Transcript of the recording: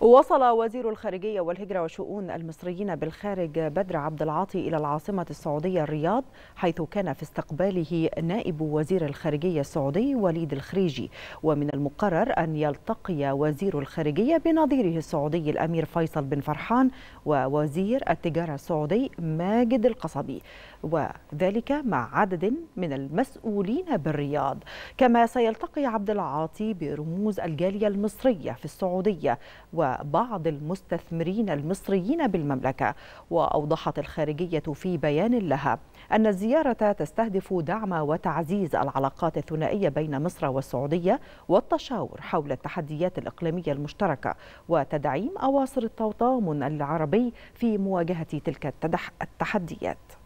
وصل وزير الخارجية والهجرة وشؤون المصريين بالخارج بدر عبد العاطي إلى العاصمة السعودية الرياض حيث كان في استقباله نائب وزير الخارجية السعودي وليد الخريجي ومن المقرر أن يلتقي وزير الخارجية بنظيره السعودي الأمير فيصل بن فرحان ووزير التجارة السعودي ماجد القصبي وذلك مع عدد من المسؤولين بالرياض كما سيلتقي عبد العاطي برموز الجالية المصرية في السعودية و بعض المستثمرين المصريين بالمملكة وأوضحت الخارجية في بيان لها أن الزيارة تستهدف دعم وتعزيز العلاقات الثنائية بين مصر والسعودية والتشاور حول التحديات الإقليمية المشتركة وتدعيم أواصر التضامن العربي في مواجهة تلك التحديات